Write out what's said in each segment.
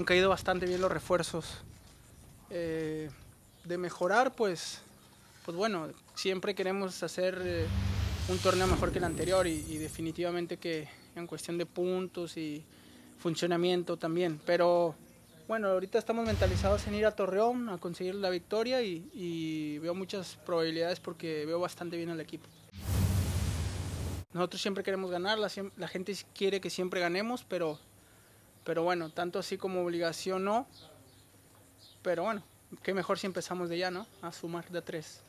han caído bastante bien los refuerzos. Eh, de mejorar, pues, pues bueno, siempre queremos hacer eh, un torneo mejor que el anterior y, definitivamente que en cuestión de puntos y funcionamiento también. Pero bueno, ahorita estamos mentalizados en ir a Torreón a conseguir la victoria y, veo muchas probabilidades porque veo bastante bien al equipo. Nosotros siempre queremos ganar, la gente quiere que siempre ganemos, pero pero bueno, tanto así como obligación no. Pero bueno, qué mejor si empezamos de ya, ¿no? A sumar de a tres.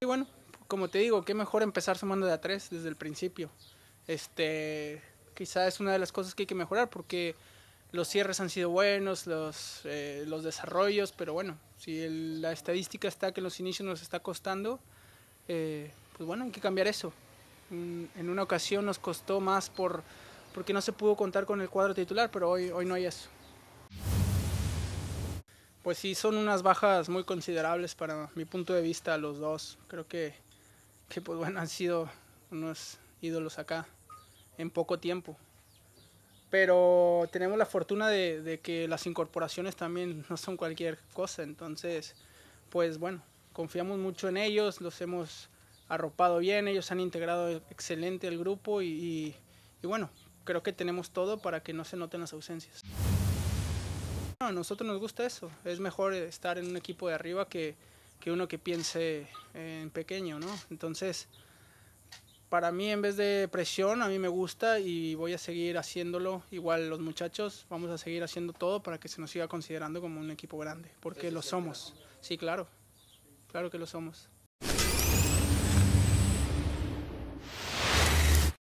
Y bueno, como te digo, qué mejor empezar sumando de a tres desde el principio. Este, quizá es una de las cosas que hay que mejorar porque los cierres han sido buenos, los, eh, los desarrollos, pero bueno, si la estadística está que en los inicios nos está costando, eh, pues bueno, hay que cambiar eso. Mm, en una ocasión nos costó más por porque no se pudo contar con el cuadro titular, pero hoy, hoy no hay eso. Pues sí, son unas bajas muy considerables para mi punto de vista los dos. Creo que, pues bueno, han sido unos ídolos acá en poco tiempo. Pero tenemos la fortuna de, que las incorporaciones también no son cualquier cosa. Entonces, pues bueno, confiamos mucho en ellos, los hemos arropado bien, ellos han integrado excelente el grupo y bueno, creo que tenemos todo para que no se noten las ausencias. a nosotros nos gusta eso, es mejor estar en un equipo de arriba que, que uno que piense en pequeño, ¿no? Entonces, para mí en vez de presión, a mí me gusta y voy a seguir haciéndolo. Igual los muchachos, vamos a seguir haciendo todo para que se nos siga considerando como un equipo grande, porque lo somos. Sí, claro, claro que lo somos.